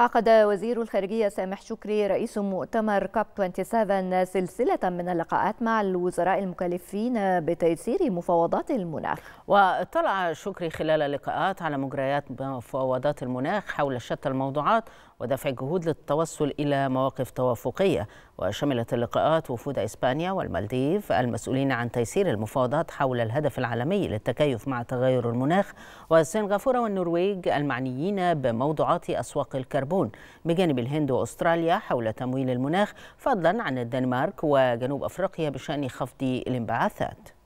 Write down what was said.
عقد وزير الخارجية سامح شكري رئيس مؤتمر كاب 27 سلسلة من اللقاءات مع الوزراء المكلفين بتيسير مفاوضات المناخ واطلع شكري خلال اللقاءات على مجريات مفاوضات المناخ حول شتى الموضوعات ودفع جهود للتوصل إلى مواقف توافقية وشملت اللقاءات وفود إسبانيا والمالديف المسؤولين عن تيسير المفاوضات حول الهدف العالمي للتكيف مع تغير المناخ وسنغافورة والنرويج المعنيين بموضوعات أسواق الكربون بجانب الهند وأستراليا حول تمويل المناخ فضلا عن الدنمارك وجنوب أفريقيا بشأن خفض الانبعاثات